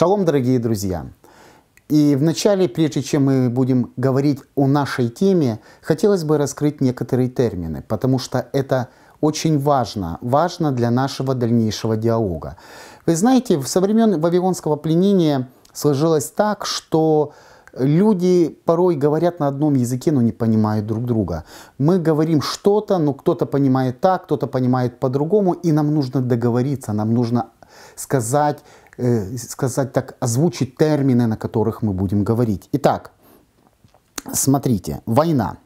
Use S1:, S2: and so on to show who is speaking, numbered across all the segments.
S1: Шалом, дорогие друзья! И вначале, прежде чем мы будем говорить о нашей теме, хотелось бы раскрыть некоторые термины, потому что это очень важно, важно для нашего дальнейшего диалога. Вы знаете, со времен Вавилонского пленения сложилось так, что люди порой говорят на одном языке, но не понимают друг друга. Мы говорим что-то, но кто-то понимает так, кто-то понимает по-другому, и нам нужно договориться, нам нужно сказать Э, сказать так, озвучить термины, на которых мы будем говорить. Итак, смотрите, война.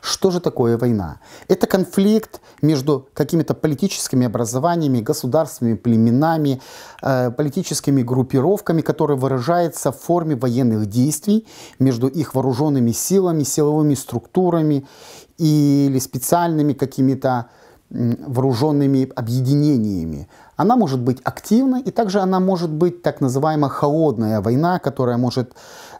S1: Что же такое война? Это конфликт между какими-то политическими образованиями, государствами, племенами, э, политическими группировками, который выражается в форме военных действий между их вооруженными силами, силовыми структурами или специальными какими-то вооруженными объединениями, она может быть активной, и также она может быть так называемая холодная война, которая может,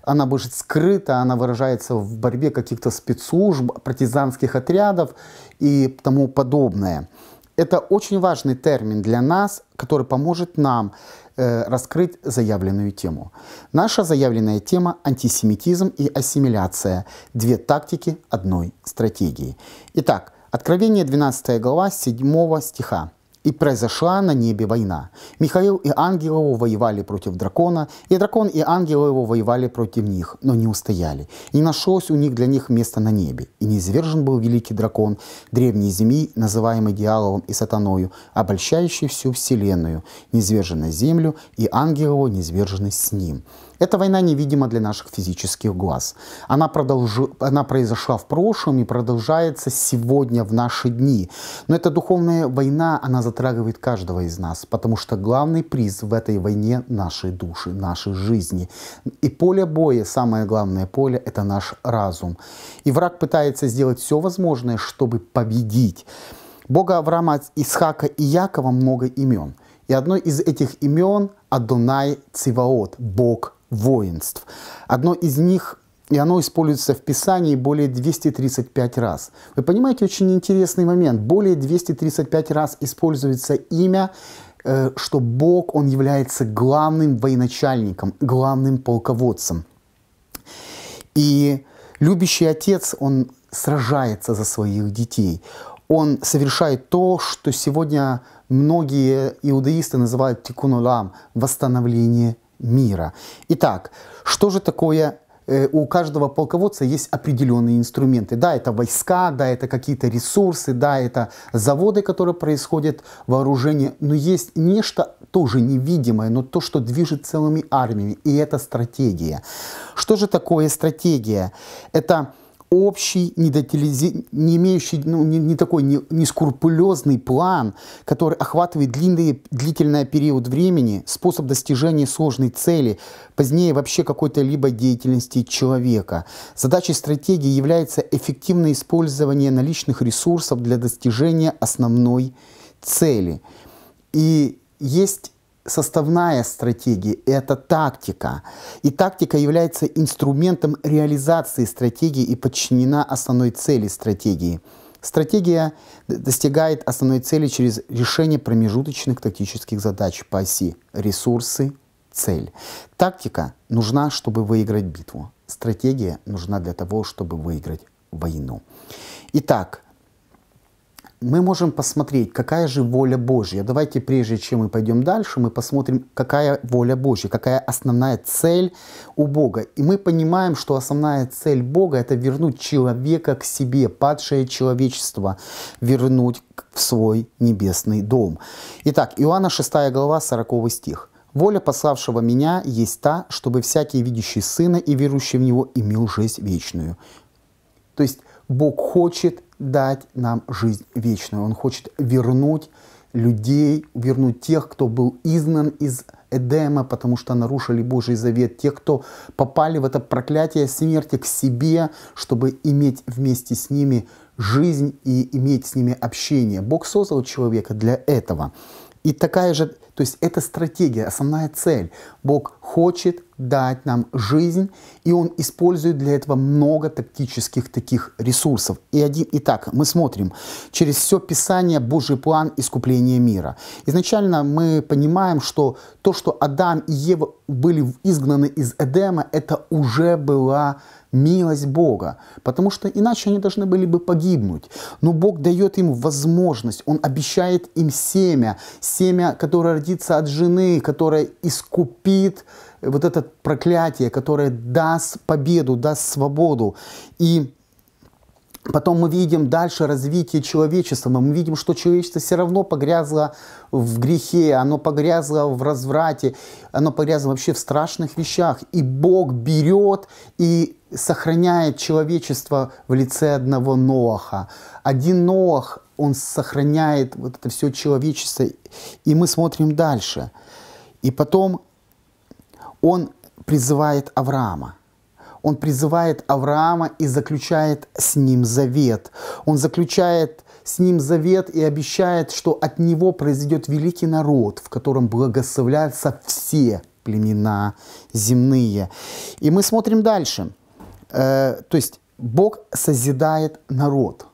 S1: она будет скрыта, она выражается в борьбе каких-то спецслужб, партизанских отрядов и тому подобное. Это очень важный термин для нас, который поможет нам э, раскрыть заявленную тему. Наша заявленная тема – антисемитизм и ассимиляция. Две тактики одной стратегии. Итак, Откровение 12 глава 7 стиха. И произошла на небе война. Михаил и ангел его воевали против дракона, и дракон и ангел его воевали против них, но не устояли. И не нашлось у них для них места на небе. И неизвержен был великий дракон, древней земли, называемый дьяволом и сатаною, обольщающий всю вселенную, неизвержен на землю и ангел его, неизверженный с ним. Эта война невидима для наших физических глаз. Она, продолж... Она произошла в прошлом и продолжается сегодня, в наши дни. Но эта духовная война, она затрагивает каждого из нас, потому что главный приз в этой войне — нашей души, нашей жизни. И поле боя, самое главное поле — это наш разум. И враг пытается сделать все возможное, чтобы победить. Бога Авраама, Исхака и Якова много имен. И одно из этих имен – Адонай Циваот, Бог воинств. Одно из них и оно используется в Писании более 235 раз. Вы понимаете, очень интересный момент. Более 235 раз используется имя, э, что Бог, Он является главным военачальником, главным полководцем. И любящий отец, он сражается за своих детей. Он совершает то, что сегодня многие иудаисты называют тикунулам – восстановление мира. Итак, что же такое э, у каждого полководца есть определенные инструменты. Да, это войска, да, это какие-то ресурсы, да, это заводы, которые происходят, вооружение. Но есть нечто тоже невидимое, но то, что движет целыми армиями, и это стратегия. Что же такое стратегия? Это общий, не, не имеющий, ну, не, не такой не, не скрупулезный план, который охватывает длинный, длительный период времени, способ достижения сложной цели, позднее вообще какой-то либо деятельности человека. Задачей стратегии является эффективное использование наличных ресурсов для достижения основной цели. И есть составная стратегии, это тактика. И тактика является инструментом реализации стратегии и подчинена основной цели стратегии. Стратегия достигает основной цели через решение промежуточных тактических задач по оси ресурсы, цель. Тактика нужна, чтобы выиграть битву. Стратегия нужна для того, чтобы выиграть войну. Итак, мы можем посмотреть, какая же воля Божья. Давайте, прежде чем мы пойдем дальше, мы посмотрим, какая воля Божья, какая основная цель у Бога. И мы понимаем, что основная цель Бога – это вернуть человека к себе, падшее человечество, вернуть в свой небесный дом. Итак, Иоанна 6 глава, 40 стих. Воля пославшего меня есть та, чтобы всякий видящий Сына и верующий в Него имел жизнь вечную. То есть Бог хочет дать нам жизнь вечную. Он хочет вернуть людей, вернуть тех, кто был изгнан из Эдема, потому что нарушили Божий завет, те, кто попали в это проклятие смерти к себе, чтобы иметь вместе с ними жизнь и иметь с ними общение. Бог создал человека для этого. И такая же то есть это стратегия, основная цель. Бог хочет дать нам жизнь, и Он использует для этого много тактических таких ресурсов. И один, итак, мы смотрим через все Писание Божий план искупления мира. Изначально мы понимаем, что то, что Адам и Ева были изгнаны из Эдема, это уже была милость Бога, потому что иначе они должны были бы погибнуть. Но Бог дает им возможность, Он обещает им семя, семя, которое родится от жены, которая искупит вот это проклятие, которое даст победу, даст свободу. И Потом мы видим дальше развитие человечества, мы видим, что человечество все равно погрязло в грехе, оно погрязло в разврате, оно погрязло вообще в страшных вещах. И Бог берет и сохраняет человечество в лице одного Ноаха. Один Ноах он сохраняет вот это все человечество, и мы смотрим дальше. И потом он призывает Авраама. Он призывает Авраама и заключает с ним завет. Он заключает с ним завет и обещает, что от него произойдет великий народ, в котором благословляются все племена земные. И мы смотрим дальше. Э, то есть Бог созидает народ –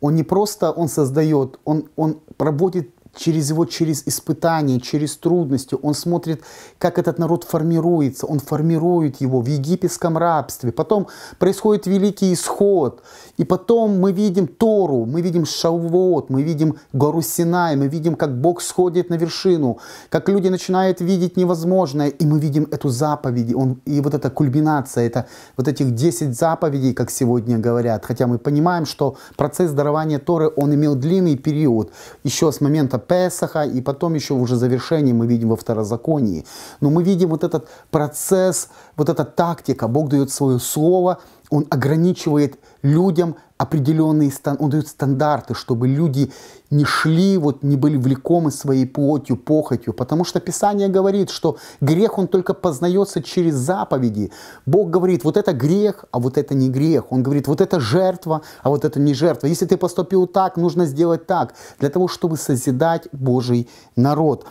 S1: он не просто, он создает, он, он проводит через его, через испытания, через трудности. Он смотрит, как этот народ формируется. Он формирует его в египетском рабстве. Потом происходит великий исход. И потом мы видим Тору, мы видим Шавуот, мы видим гору Синай, мы видим, как Бог сходит на вершину, как люди начинают видеть невозможное. И мы видим эту заповедь. Он, и вот эта кульминация, это вот этих 10 заповедей, как сегодня говорят. Хотя мы понимаем, что процесс дарования Торы, он имел длинный период. Еще с момента Песаха, и потом еще уже завершение мы видим во Второзаконии. Но мы видим вот этот процесс, вот эта тактика. Бог дает свое слово, он ограничивает людям определенные он дает стандарты, чтобы люди не шли, вот не были влекомы своей плотью, похотью, потому что Писание говорит, что грех, он только познается через заповеди. Бог говорит, вот это грех, а вот это не грех. Он говорит, вот это жертва, а вот это не жертва. Если ты поступил так, нужно сделать так, для того, чтобы созидать Божий народ.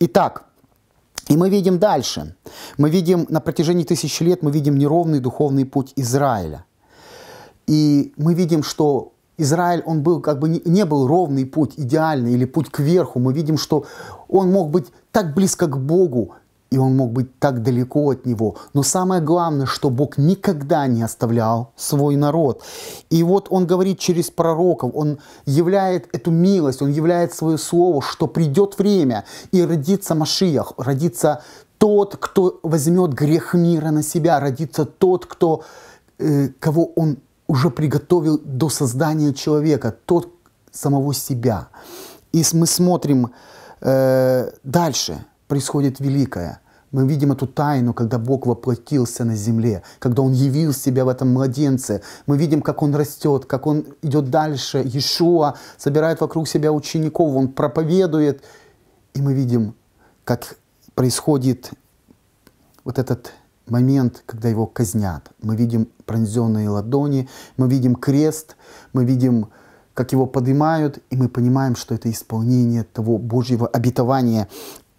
S1: Итак, и мы видим дальше. Мы видим на протяжении тысячи лет, мы видим неровный духовный путь Израиля. И мы видим, что Израиль, он был как бы не, не был ровный путь, идеальный или путь кверху. Мы видим, что он мог быть так близко к Богу, и он мог быть так далеко от него. Но самое главное, что Бог никогда не оставлял свой народ. И вот он говорит через пророков, он являет эту милость, он являет свое слово, что придет время и родится Машиях, родится тот, кто возьмет грех мира на себя, родится тот, кто, э, кого он уже приготовил до создания человека, тот самого себя. И мы смотрим э, дальше, происходит великое. Мы видим эту тайну, когда Бог воплотился на земле, когда Он явил себя в этом младенце. Мы видим, как Он растет, как Он идет дальше. Иешуа собирает вокруг себя учеников, Он проповедует. И мы видим, как происходит вот этот момент, когда его казнят. Мы видим пронзенные ладони, мы видим крест, мы видим, как его поднимают, и мы понимаем, что это исполнение того Божьего обетования,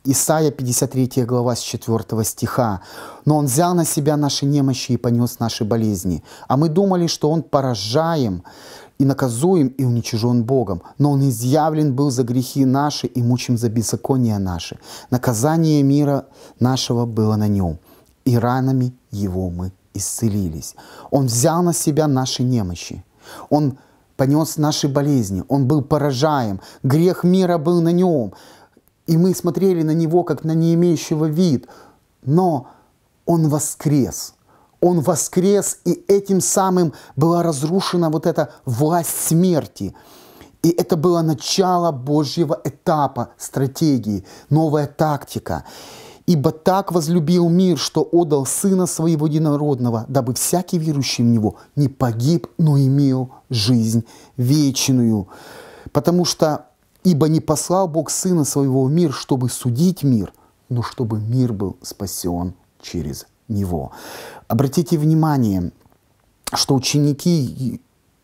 S1: Исайя 53 глава с 4 стиха. «Но Он взял на себя наши немощи и понес наши болезни. А мы думали, что Он поражаем, и наказуем, и уничижен Богом. Но Он изъявлен был за грехи наши и мучим за беззакония наши. Наказание мира нашего было на Нем, и ранами Его мы исцелились. Он взял на себя наши немощи. Он понес наши болезни. Он был поражаем. Грех мира был на Нем. И мы смотрели на него, как на не имеющего вид. Но он воскрес. Он воскрес, и этим самым была разрушена вот эта власть смерти. И это было начало Божьего этапа стратегии, новая тактика. «Ибо так возлюбил мир, что отдал Сына Своего Единородного, дабы всякий верующий в Него не погиб, но имел жизнь вечную». Потому что Ибо не послал Бог Сына Своего в мир, чтобы судить мир, но чтобы мир был спасен через Него. Обратите внимание, что ученики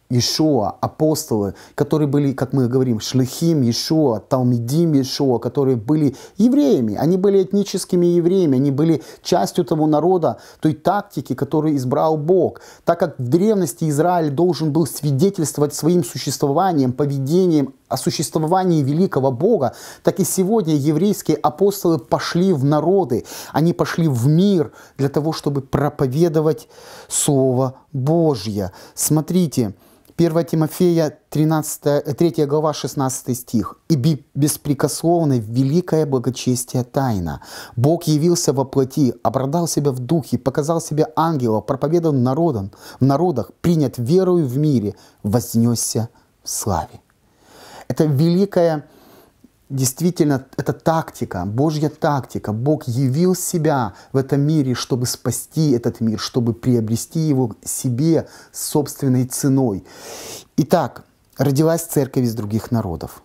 S1: Иешуа, апостолы, которые были, как мы говорим, Шлихим Иешуа, Талмидим Иешуа, которые были евреями, они были этническими евреями, они были частью того народа, той тактики, которую избрал Бог. Так как в древности Израиль должен был свидетельствовать своим существованием, поведением о существовании великого Бога, так и сегодня еврейские апостолы пошли в народы, они пошли в мир для того, чтобы проповедовать Слово Божье. Смотрите, 1 Тимофея 13, 3 э, глава 16 стих. «И беспрекословно великое благочестие тайна. Бог явился во плоти, обрадал себя в духе, показал себя ангелом, проповедан народом, в народах, принят верою в мире, вознесся в славе». Это великая, действительно, это тактика, Божья тактика. Бог явил себя в этом мире, чтобы спасти этот мир, чтобы приобрести его себе собственной ценой. Итак, родилась церковь из других народов.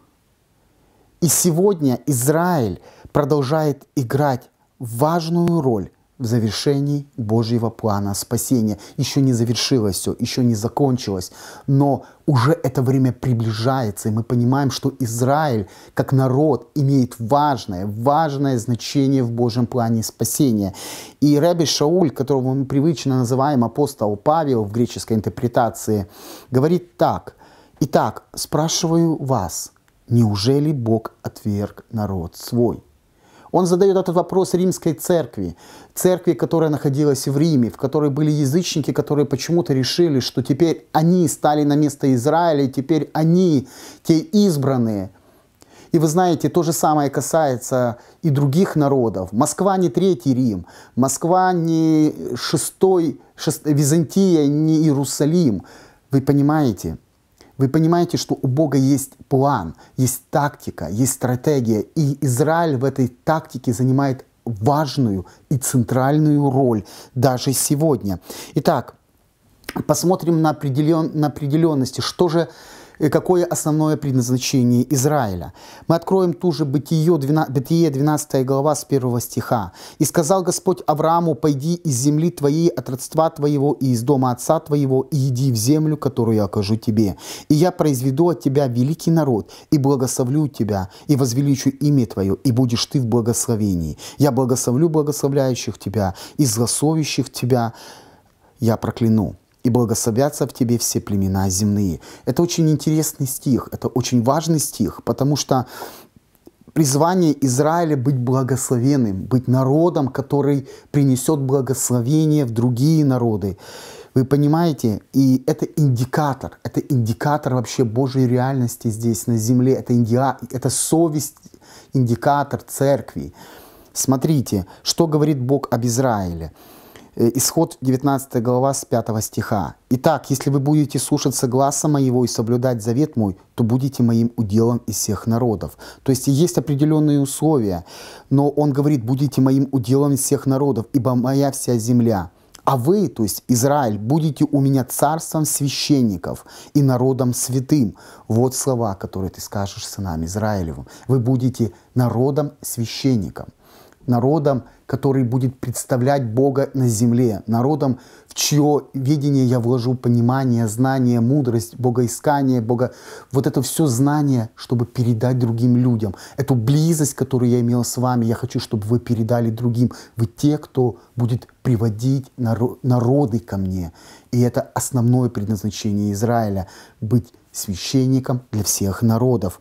S1: И сегодня Израиль продолжает играть важную роль в завершении Божьего плана спасения. Еще не завершилось все, еще не закончилось, но уже это время приближается, и мы понимаем, что Израиль как народ имеет важное, важное значение в Божьем плане спасения. И Рэби Шауль, которого мы привычно называем апостол Павел в греческой интерпретации, говорит так. «Итак, спрашиваю вас, неужели Бог отверг народ свой?» Он задает этот вопрос римской церкви, церкви, которая находилась в Риме, в которой были язычники, которые почему-то решили, что теперь они стали на место Израиля, и теперь они, те избранные. И вы знаете, то же самое касается и других народов. Москва не третий Рим, Москва не шестой, шест... Византия не Иерусалим. Вы понимаете? Вы понимаете, что у Бога есть план, есть тактика, есть стратегия, и Израиль в этой тактике занимает важную и центральную роль даже сегодня. Итак, посмотрим на, определен, на определенности, что же Э, какое основное предназначение Израиля. Мы откроем ту же Бытие 12, Бытие 12 глава с 1 стиха. «И сказал Господь Аврааму, пойди из земли твоей, от родства твоего и из дома отца твоего, и иди в землю, которую я окажу тебе. И я произведу от тебя великий народ, и благословлю тебя, и возвеличу имя твое, и будешь ты в благословении. Я благословлю благословляющих тебя, и злословящих тебя я прокляну» и благословятся в тебе все племена земные. Это очень интересный стих, это очень важный стих, потому что призвание Израиля быть благословенным, быть народом, который принесет благословение в другие народы. Вы понимаете? И это индикатор, это индикатор вообще Божьей реальности здесь на земле, это, индиа, это совесть, индикатор церкви. Смотрите, что говорит Бог об Израиле. Э, исход 19 глава с 5 стиха. «Итак, если вы будете слушаться гласа моего и соблюдать завет мой, то будете моим уделом из всех народов». То есть есть определенные условия, но он говорит, будете моим уделом из всех народов, ибо моя вся земля. А вы, то есть Израиль, будете у меня царством священников и народом святым. Вот слова, которые ты скажешь сынам Израилевым. Вы будете народом священником, народом который будет представлять Бога на земле, народом, в чье видение я вложу понимание, знание, мудрость, богоискание, Бога... Вот это все знание, чтобы передать другим людям. Эту близость, которую я имел с вами, я хочу, чтобы вы передали другим. Вы те, кто будет приводить народы ко мне. И это основное предназначение Израиля — быть священником для всех народов.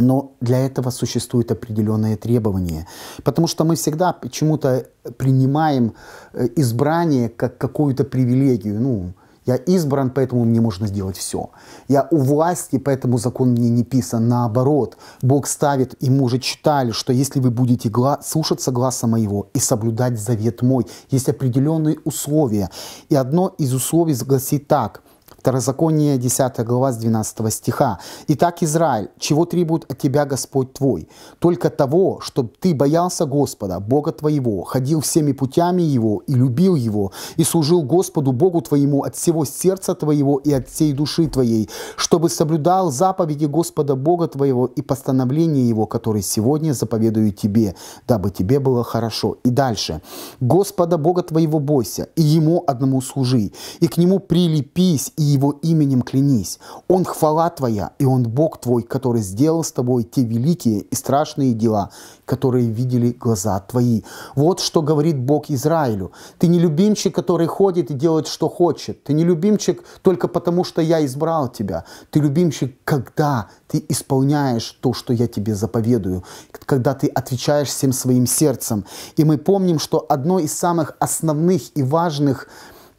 S1: Но для этого существуют определенные требования. Потому что мы всегда почему-то э, принимаем э, избрание как какую-то привилегию. Ну, я избран, поэтому мне можно сделать все. Я у власти, поэтому закон мне не писан. Наоборот, Бог ставит, и мы уже читали, что если вы будете гла- слушаться гласа моего и соблюдать завет мой, есть определенные условия. И одно из условий гласит так. Второзаконие 10 глава с 12 стиха. «Итак, Израиль, чего требует от тебя Господь твой? Только того, чтобы ты боялся Господа, Бога твоего, ходил всеми путями Его и любил Его, и служил Господу Богу твоему от всего сердца твоего и от всей души твоей, чтобы соблюдал заповеди Господа Бога твоего и постановления Его, которые сегодня заповедую тебе, дабы тебе было хорошо». И дальше. «Господа Бога твоего бойся, и Ему одному служи, и к Нему прилепись, и его именем клянись. Он хвала Твоя, и Он Бог Твой, который сделал с Тобой те великие и страшные дела, которые видели глаза Твои. Вот что говорит Бог Израилю. Ты не любимчик, который ходит и делает, что хочет. Ты не любимчик только потому, что я избрал тебя. Ты любимчик, когда ты исполняешь то, что я тебе заповедую, когда ты отвечаешь всем своим сердцем. И мы помним, что одно из самых основных и важных важных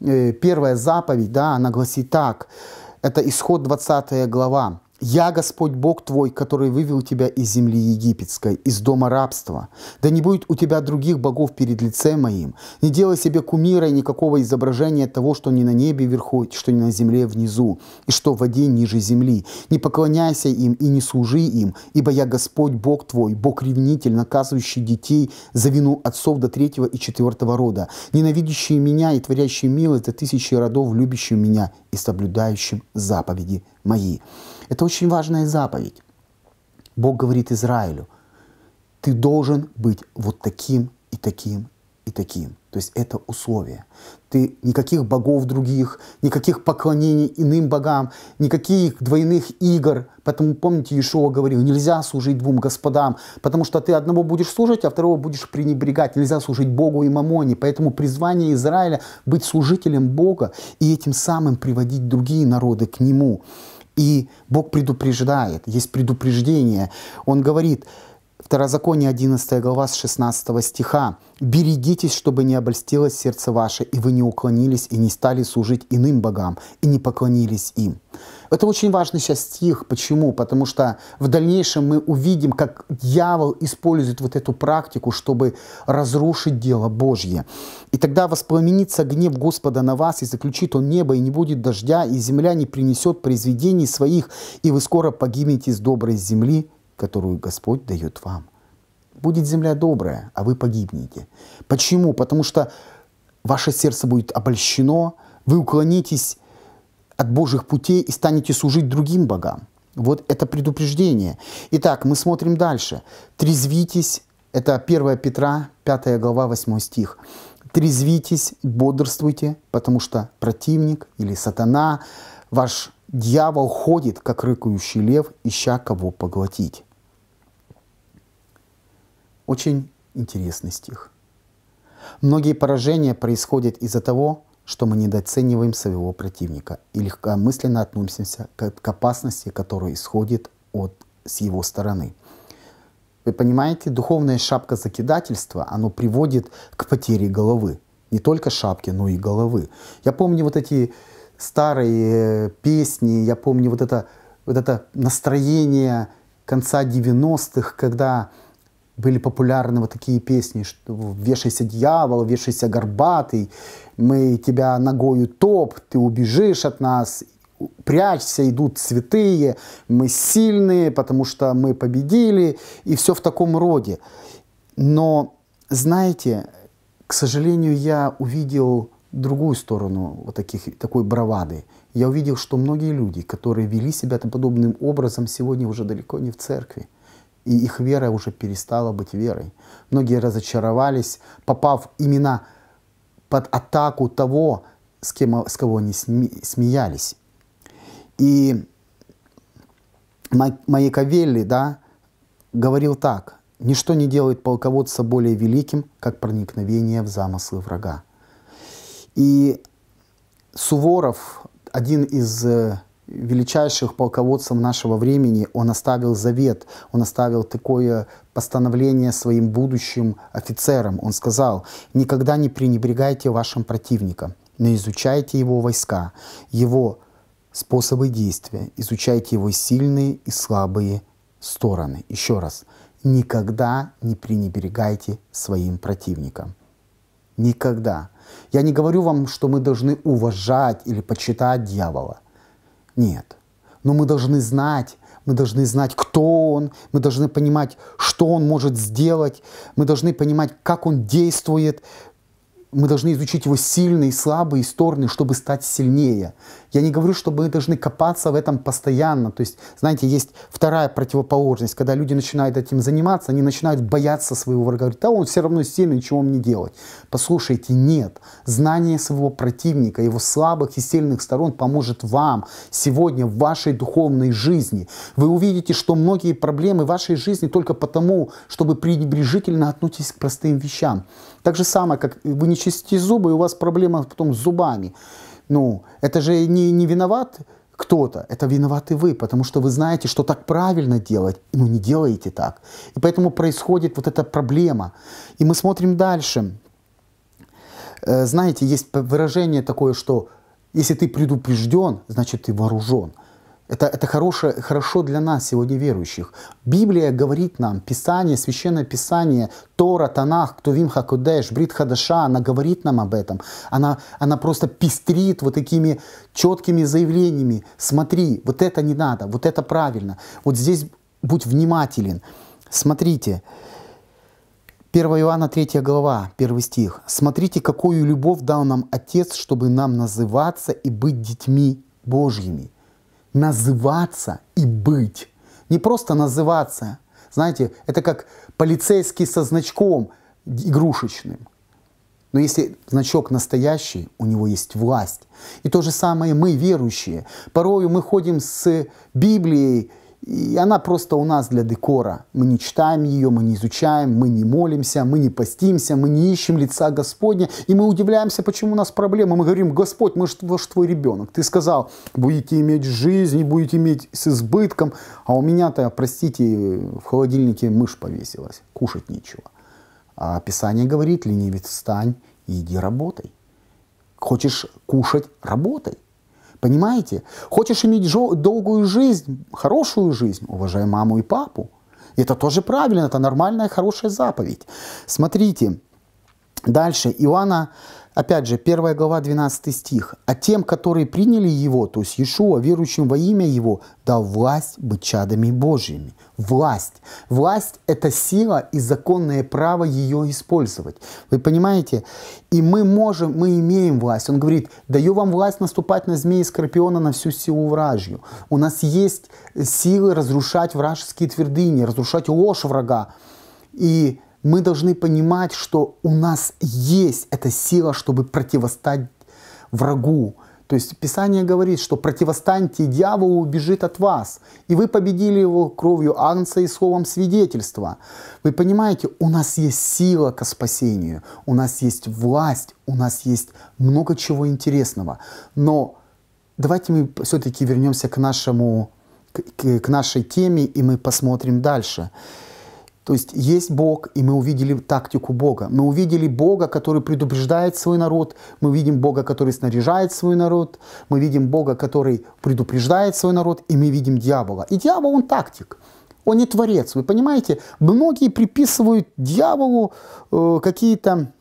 S1: Э, первая заповедь, да, она гласит так, это исход 20 глава. «Я Господь Бог твой, который вывел тебя из земли египетской, из дома рабства. Да не будет у тебя других богов перед лицем моим. Не делай себе кумира и никакого изображения того, что не на небе вверху, что не на земле внизу, и что в воде ниже земли. Не поклоняйся им и не служи им, ибо я Господь Бог твой, Бог ревнитель, наказывающий детей за вину отцов до третьего и четвертого рода, ненавидящие меня и творящие милость до тысячи родов, любящим меня и соблюдающим заповеди мои». Это очень важная заповедь. Бог говорит Израилю, ты должен быть вот таким и таким и таким. То есть это условие. Ты никаких богов других, никаких поклонений иным богам, никаких двойных игр. Поэтому помните, Иешуа говорил, нельзя служить двум господам, потому что ты одного будешь служить, а второго будешь пренебрегать. Нельзя служить Богу и Мамоне. Поэтому призвание Израиля быть служителем Бога и этим самым приводить другие народы к Нему. И Бог предупреждает, есть предупреждение. Он говорит, Второзаконие 11 глава с 16 стиха. «Берегитесь, чтобы не обольстилось сердце ваше, и вы не уклонились, и не стали служить иным богам, и не поклонились им». Это очень важный сейчас стих. Почему? Потому что в дальнейшем мы увидим, как дьявол использует вот эту практику, чтобы разрушить дело Божье. И тогда воспламенится гнев Господа на вас, и заключит он небо, и не будет дождя, и земля не принесет произведений своих, и вы скоро погибнете с доброй земли, которую Господь дает вам. Будет земля добрая, а вы погибнете. Почему? Потому что ваше сердце будет обольщено, вы уклонитесь от Божьих путей и станете служить другим богам. Вот это предупреждение. Итак, мы смотрим дальше. «Трезвитесь» — это 1 Петра, 5 глава, 8 стих. «Трезвитесь, бодрствуйте, потому что противник или сатана, ваш дьявол ходит, как рыкающий лев, ища кого поглотить». Очень интересный стих. Многие поражения происходят из-за того, что мы недооцениваем своего противника и легкомысленно относимся к, опасности, которая исходит от, с его стороны. Вы понимаете, духовная шапка закидательства, оно приводит к потере головы. Не только шапки, но и головы. Я помню вот эти старые песни, я помню вот это, вот это настроение конца 90-х, когда были популярны вот такие песни, что «Вешайся дьявол», «Вешайся горбатый», мы тебя ногою топ, ты убежишь от нас, прячься, идут святые, мы сильные, потому что мы победили, и все в таком роде. Но, знаете, к сожалению, я увидел другую сторону вот таких, такой бравады. Я увидел, что многие люди, которые вели себя подобным образом, сегодня уже далеко не в церкви. И их вера уже перестала быть верой. Многие разочаровались, попав именно под атаку того, с, кем, с кого они смеялись. И Маякавелли, да, говорил так, «Ничто не делает полководца более великим, как проникновение в замыслы врага». И Суворов, один из э, величайших полководцев нашего времени, он оставил завет, он оставил такое постановление своим будущим офицерам. Он сказал, никогда не пренебрегайте вашим противником, но изучайте его войска, его способы действия, изучайте его сильные и слабые стороны. Еще раз, никогда не пренебрегайте своим противником. Никогда. Я не говорю вам, что мы должны уважать или почитать дьявола – нет. Но мы должны знать, мы должны знать, кто он, мы должны понимать, что он может сделать, мы должны понимать, как он действует, мы должны изучить его сильные и слабые стороны, чтобы стать сильнее. Я не говорю, что мы должны копаться в этом постоянно. То есть, знаете, есть вторая противоположность, когда люди начинают этим заниматься, они начинают бояться своего врага. Говорят, да он все равно сильный, ничего мне делать. Послушайте, нет. Знание своего противника, его слабых и сильных сторон поможет вам сегодня в вашей духовной жизни. Вы увидите, что многие проблемы вашей жизни только потому, чтобы пренебрежительно относитесь к простым вещам. Так же самое, как вы не чистите зубы, и у вас проблема потом с зубами. Ну, это же не, не виноват кто-то, это виноваты вы, потому что вы знаете, что так правильно делать, но не делаете так. И поэтому происходит вот эта проблема. И мы смотрим дальше. Э, знаете, есть выражение такое, что если ты предупрежден, значит ты вооружен. Это, это хорошее, хорошо для нас, сегодня верующих. Библия говорит нам, Писание, Священное Писание, Тора, Танах, Ктувим Хакудеш, Брит Хадаша, она говорит нам об этом. Она, она просто пестрит вот такими четкими заявлениями. Смотри, вот это не надо, вот это правильно. Вот здесь будь внимателен. Смотрите, 1 Иоанна 3 глава, 1 стих. «Смотрите, какую любовь дал нам Отец, чтобы нам называться и быть детьми Божьими» называться и быть. Не просто называться. Знаете, это как полицейский со значком игрушечным. Но если значок настоящий, у него есть власть. И то же самое мы, верующие. Порою мы ходим с Библией и она просто у нас для декора. Мы не читаем ее, мы не изучаем, мы не молимся, мы не постимся, мы не ищем лица Господня. И мы удивляемся, почему у нас проблемы. Мы говорим, Господь, мы же, вы твой ребенок. Ты сказал, будете иметь жизнь, будете иметь с избытком. А у меня-то, простите, в холодильнике мышь повесилась, кушать нечего. А Писание говорит, ленивец, встань и иди работай. Хочешь кушать – работай. Понимаете? Хочешь иметь долгую жизнь, хорошую жизнь, уважай маму и папу. Это тоже правильно, это нормальная, хорошая заповедь. Смотрите, дальше Иоанна Опять же, 1 глава, 12 стих. «А тем, которые приняли Его, то есть Иешуа, верующим во имя Его, дал власть быть чадами Божьими». Власть. Власть – это сила и законное право ее использовать. Вы понимаете? И мы можем, мы имеем власть. Он говорит, даю вам власть наступать на змеи скорпиона, на всю силу вражью. У нас есть силы разрушать вражеские твердыни, разрушать ложь врага. И мы должны понимать, что у нас есть эта сила, чтобы противостать врагу. То есть Писание говорит, что противостаньте дьяволу, убежит от вас. И вы победили его кровью Агнца и словом свидетельства. Вы понимаете, у нас есть сила к спасению, у нас есть власть, у нас есть много чего интересного. Но давайте мы все-таки вернемся к нашему к, к нашей теме, и мы посмотрим дальше. То есть есть Бог, и мы увидели тактику Бога. Мы увидели Бога, который предупреждает свой народ. Мы видим Бога, который снаряжает свой народ. Мы видим Бога, который предупреждает свой народ. И мы видим дьявола. И дьявол, он тактик. Он не творец. Вы понимаете, многие приписывают дьяволу э, какие-то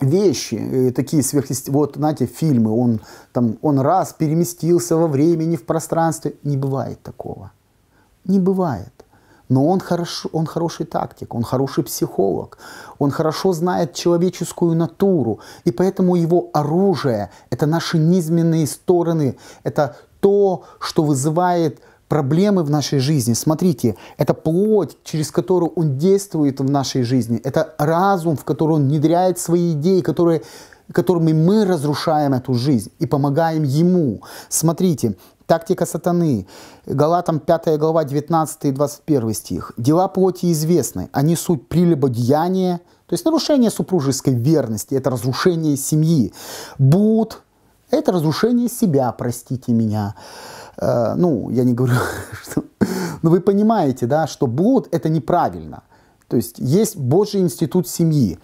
S1: вещи, э, такие сверхъестественные, вот, знаете, фильмы, он, там, он раз переместился во времени, в пространстве. Не бывает такого. Не бывает. Но он, хорош, он хороший тактик, он хороший психолог, он хорошо знает человеческую натуру, и поэтому его оружие – это наши низменные стороны, это то, что вызывает проблемы в нашей жизни. Смотрите, это плоть, через которую он действует в нашей жизни, это разум, в который он внедряет свои идеи, которые которыми мы разрушаем эту жизнь и помогаем ему. Смотрите, Тактика сатаны. Галатам 5 глава 19 и 21 стих. Дела плоти известны, они а суть прелюбодеяния, то есть нарушение супружеской верности, это разрушение семьи. Буд, это разрушение себя, простите меня. Э, ну, я не говорю, что... Но вы понимаете, да, что блуд – это неправильно. То есть есть Божий институт семьи.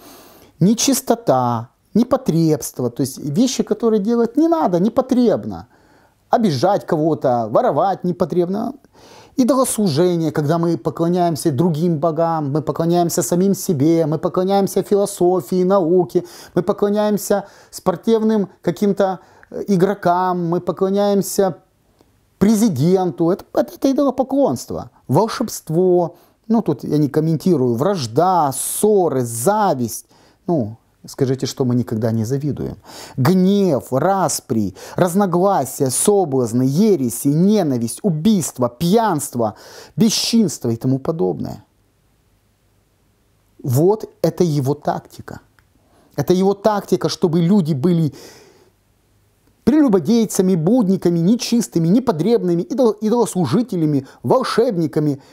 S1: Нечистота, непотребство, то есть вещи, которые делать не надо, непотребно – обижать кого-то, воровать непотребно. Идолослужение, когда мы поклоняемся другим богам, мы поклоняемся самим себе, мы поклоняемся философии, науке, мы поклоняемся спортивным каким-то э, игрокам, мы поклоняемся президенту. Это, это, это идолопоклонство. Волшебство, ну тут я не комментирую, вражда, ссоры, зависть. Ну, Скажите, что мы никогда не завидуем. Гнев, распри, разногласия, соблазны, ереси, ненависть, убийство, пьянство, бесчинство и тому подобное. Вот это его тактика. Это его тактика, чтобы люди были прелюбодейцами, будниками, нечистыми, непотребными, идолослужителями, волшебниками –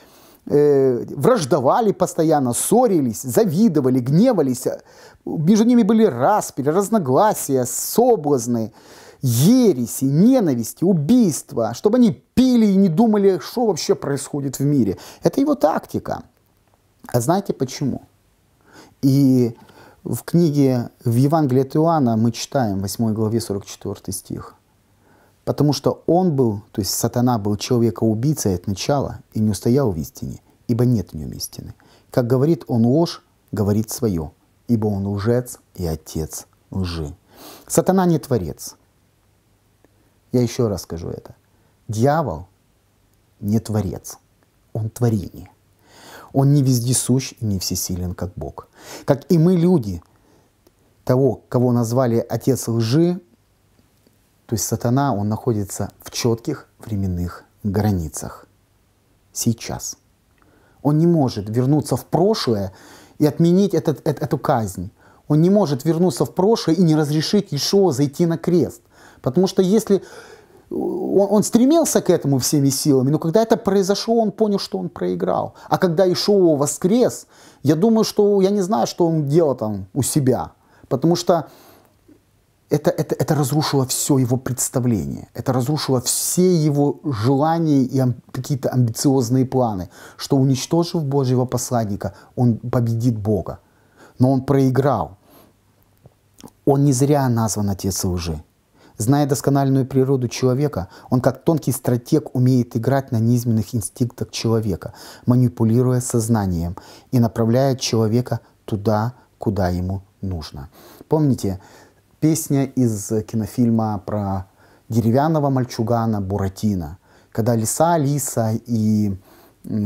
S1: Э, враждовали постоянно, ссорились, завидовали, гневались. Между ними были распри, разногласия, соблазны, ереси, ненависти, убийства, чтобы они пили и не думали, что вообще происходит в мире. Это его тактика. А знаете почему? И в книге в Евангелии от Иоанна мы читаем 8 главе 44 стих. Потому что он был, то есть сатана был человека-убийцей от начала и не устоял в истине, ибо нет в нем истины. Как говорит он ложь, говорит свое, ибо он лжец и отец лжи. Сатана не творец. Я еще раз скажу это. Дьявол не творец, он творение. Он не вездесущ и не всесилен, как Бог. Как и мы, люди, того, кого назвали отец лжи, то есть сатана, он находится в четких временных границах. Сейчас. Он не может вернуться в прошлое и отменить этот, этот, эту казнь. Он не может вернуться в прошлое и не разрешить Ишуа зайти на крест. Потому что если он, он стремился к этому всеми силами, но когда это произошло, он понял, что он проиграл. А когда Ишуа воскрес, я думаю, что я не знаю, что он делал там у себя. Потому что это, это, это разрушило все его представление, это разрушило все его желания и ам, какие-то амбициозные планы, что уничтожив Божьего посланника, он победит Бога. Но он проиграл. Он не зря назван отец лжи. Зная доскональную природу человека, он как тонкий стратег умеет играть на низменных инстинктах человека, манипулируя сознанием и направляя человека туда, куда ему нужно. Помните, песня из кинофильма про деревянного мальчугана Буратино, когда лиса Алиса и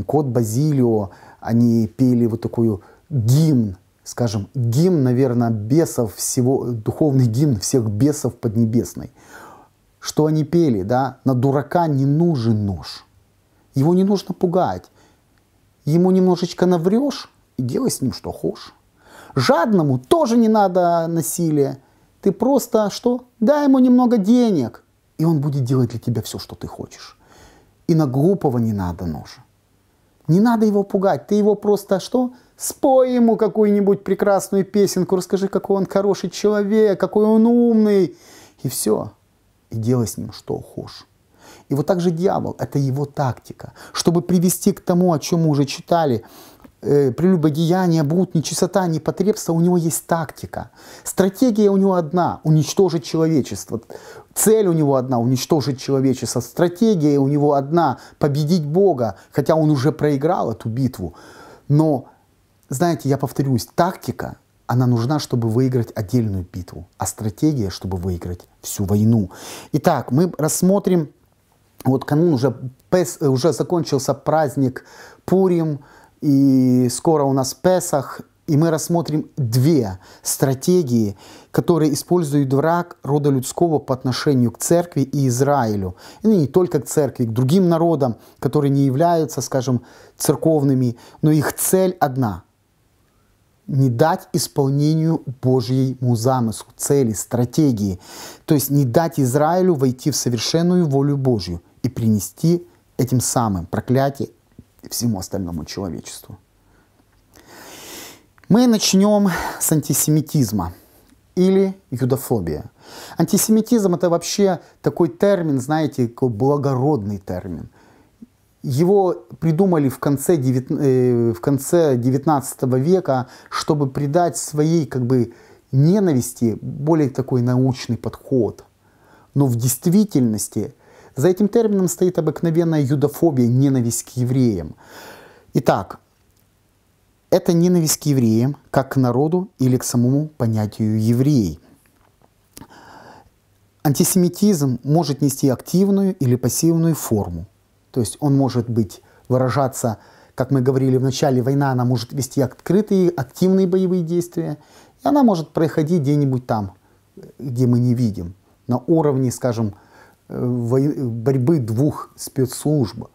S1: кот Базилио, они пели вот такую гимн, скажем, гимн, наверное, бесов всего, духовный гимн всех бесов Поднебесной. Что они пели, да? На дурака не нужен нож. Его не нужно пугать. Ему немножечко наврешь и делай с ним что хочешь. Жадному тоже не надо насилия. Ты просто что? Дай ему немного денег, и он будет делать для тебя все, что ты хочешь. И на глупого не надо ножа. Не надо его пугать, ты его просто что? Спой ему какую-нибудь прекрасную песенку, расскажи, какой он хороший человек, какой он умный, и все. И делай с ним что хочешь. И вот так же дьявол, это его тактика, чтобы привести к тому, о чем мы уже читали, э, прелюбодеяния, будут нечистота, непотребство, у него есть тактика. Стратегия у него одна – уничтожить человечество. Цель у него одна – уничтожить человечество. Стратегия у него одна – победить Бога, хотя он уже проиграл эту битву. Но, знаете, я повторюсь, тактика – она нужна, чтобы выиграть отдельную битву, а стратегия, чтобы выиграть всю войну. Итак, мы рассмотрим, вот канун уже, уже закончился праздник Пурим, и скоро у нас Песах, и мы рассмотрим две стратегии, которые использует враг рода людского по отношению к церкви и Израилю. И не только к церкви, к другим народам, которые не являются, скажем, церковными, но их цель одна – не дать исполнению Божьему замыслу, цели, стратегии. То есть не дать Израилю войти в совершенную волю Божью и принести этим самым проклятие всему остальному человечеству. Мы начнем с антисемитизма или юдофобия. Антисемитизм – это вообще такой термин, знаете, благородный термин. Его придумали в конце, э, в конце 19 века, чтобы придать своей как бы, ненависти более такой научный подход. Но в действительности – за этим термином стоит обыкновенная юдофобия, ненависть к евреям. Итак, это ненависть к евреям, как к народу или к самому понятию еврей. Антисемитизм может нести активную или пассивную форму. То есть он может быть выражаться, как мы говорили в начале, война, она может вести открытые, активные боевые действия, и она может проходить где-нибудь там, где мы не видим, на уровне, скажем, борьбы двух спецслужб.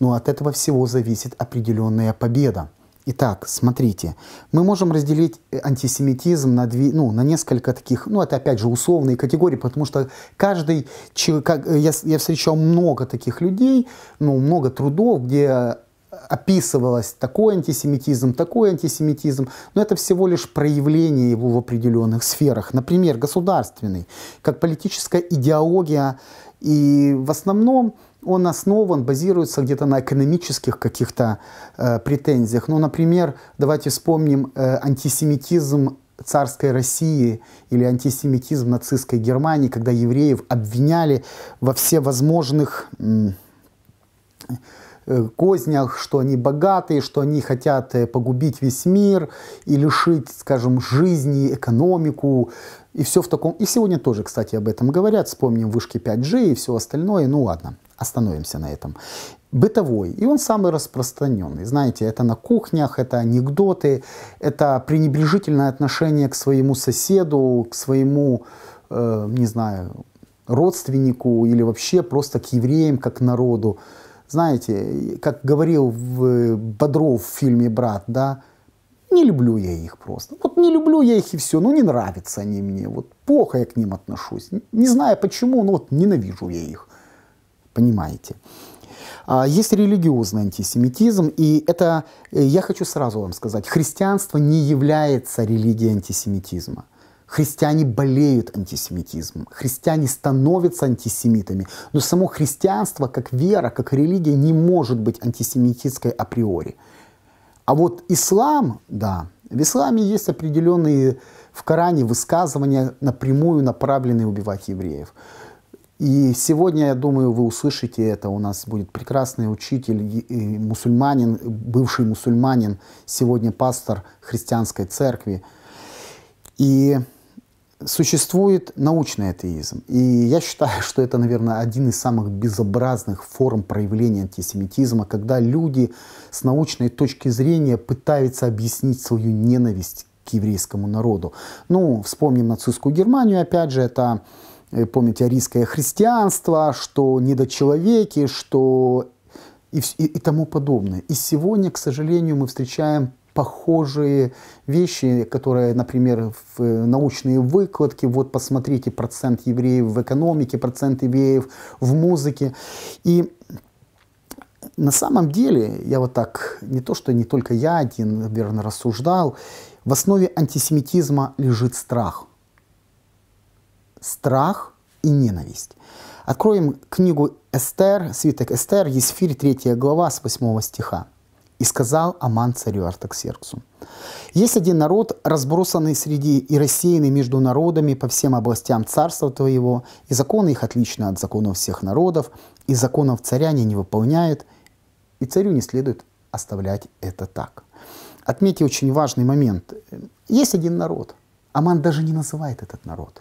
S1: Но от этого всего зависит определенная победа. Итак, смотрите, мы можем разделить э, антисемитизм на, две, ну, на несколько таких, ну это опять же условные категории, потому что каждый, э, я, я встречал много таких людей, ну много трудов, где описывалось такой антисемитизм, такой антисемитизм, но это всего лишь проявление его в определенных сферах. Например, государственный, как политическая идеология, и в основном он основан, базируется где-то на экономических каких-то э, претензиях. Ну, например, давайте вспомним э, антисемитизм царской России или антисемитизм нацистской Германии, когда евреев обвиняли во всевозможных... Э, Э, кознях, что они богатые, что они хотят э, погубить весь мир и лишить, скажем, жизни, экономику, и все в таком... И сегодня тоже, кстати, об этом говорят. Вспомним вышки 5G и все остальное. Ну ладно, остановимся на этом. Бытовой. И он самый распространенный. Знаете, это на кухнях, это анекдоты, это пренебрежительное отношение к своему соседу, к своему, э, не знаю, родственнику или вообще просто к евреям как народу знаете, как говорил Бодров в фильме «Брат», да, не люблю я их просто. Вот не люблю я их и все, ну не нравятся они мне, вот плохо я к ним отношусь. Не знаю почему, но вот ненавижу я их, понимаете. А, есть религиозный антисемитизм, и это, э, я хочу сразу вам сказать, христианство не является религией антисемитизма. Христиане болеют антисемитизмом, христиане становятся антисемитами, но само христианство как вера, как религия не может быть антисемитской априори. А вот ислам, да, в исламе есть определенные в Коране высказывания, напрямую направленные убивать евреев. И сегодня, я думаю, вы услышите это. У нас будет прекрасный учитель, э, мусульманин, бывший мусульманин, сегодня пастор христианской церкви. И Существует научный атеизм, и я считаю, что это, наверное, один из самых безобразных форм проявления антисемитизма, когда люди с научной точки зрения пытаются объяснить свою ненависть к еврейскому народу. Ну, вспомним нацистскую Германию, опять же, это, э, помните, арийское христианство, что недочеловеки, что и, и, и тому подобное. И сегодня, к сожалению, мы встречаем похожие вещи, которые, например, в э, научные выкладки, вот посмотрите процент евреев в экономике, процент евреев в музыке. И на самом деле, я вот так, не то что не только я один, наверное, рассуждал, в основе антисемитизма лежит страх. Страх и ненависть. Откроем книгу Эстер, свиток Эстер, Есфирь, 3 глава, с 8 стиха. И сказал Аман царю Артаксерксу, «Есть один народ, разбросанный среди и рассеянный между народами по всем областям царства твоего, и законы их отличны от законов всех народов, и законов царя они не выполняют, и царю не следует оставлять это так». Отметьте очень важный момент. Есть один народ. Аман даже не называет этот народ.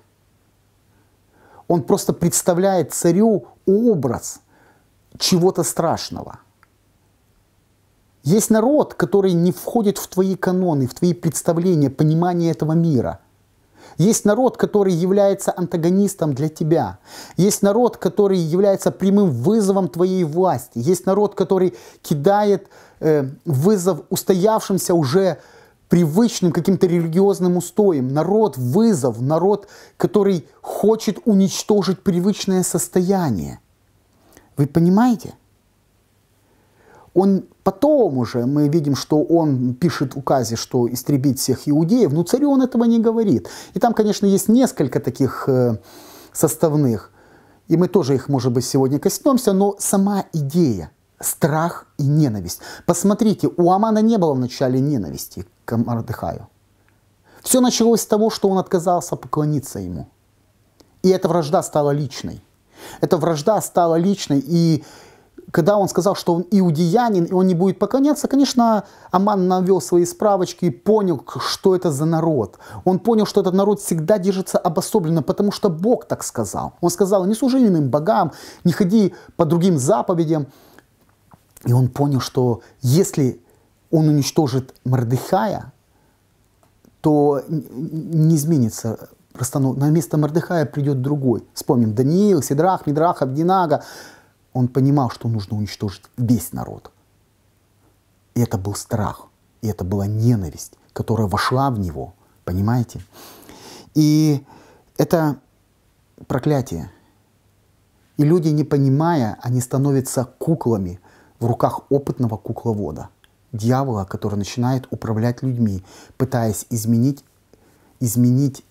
S1: Он просто представляет царю образ чего-то страшного – есть народ, который не входит в твои каноны, в твои представления, понимание этого мира. Есть народ, который является антагонистом для тебя. Есть народ, который является прямым вызовом твоей власти. Есть народ, который кидает э, вызов устоявшимся уже привычным каким-то религиозным устоем. Народ вызов, народ, который хочет уничтожить привычное состояние. Вы понимаете? он потом уже, мы видим, что он пишет указе, что истребить всех иудеев, но царю он этого не говорит. И там, конечно, есть несколько таких э, составных, и мы тоже их, может быть, сегодня коснемся, но сама идея – страх и ненависть. Посмотрите, у Амана не было вначале ненависти к Мардыхаю. Все началось с того, что он отказался поклониться ему. И эта вражда стала личной. Эта вражда стала личной, и когда он сказал, что он иудеянин, и он не будет поклоняться, конечно, Аман навел свои справочки и понял, что это за народ. Он понял, что этот народ всегда держится обособленно, потому что Бог так сказал. Он сказал, не служи иным богам, не ходи по другим заповедям. И он понял, что если он уничтожит Мордыхая, то не изменится Просто на место Мордыхая придет другой. Вспомним Даниил, Сидрах, Мидрах, Абдинага он понимал, что нужно уничтожить весь народ. И это был страх, и это была ненависть, которая вошла в него, понимаете? И это проклятие. И люди, не понимая, они становятся куклами в руках опытного кукловода, дьявола, который начинает управлять людьми, пытаясь изменить, изменить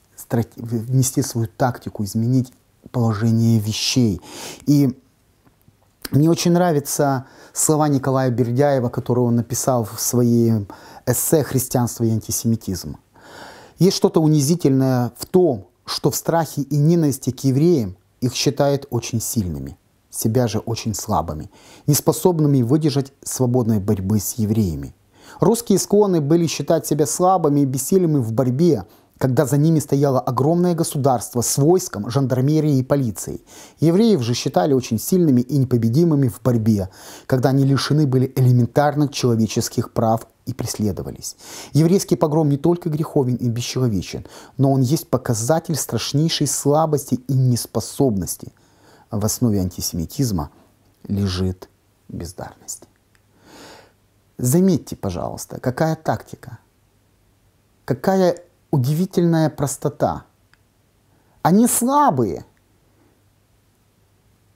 S1: внести свою тактику, изменить положение вещей. И мне очень нравятся слова Николая Бердяева, которые он написал в своей эссе «Христианство и антисемитизм». Есть что-то унизительное в том, что в страхе и ненависти к евреям их считают очень сильными, себя же очень слабыми, неспособными выдержать свободной борьбы с евреями. Русские склонны были считать себя слабыми и бессильными в борьбе когда за ними стояло огромное государство с войском, жандармерией и полицией. Евреев же считали очень сильными и непобедимыми в борьбе, когда они лишены были элементарных человеческих прав и преследовались. Еврейский погром не только греховен и бесчеловечен, но он есть показатель страшнейшей слабости и неспособности. В основе антисемитизма лежит бездарность. Заметьте, пожалуйста, какая тактика, какая удивительная простота. Они слабые,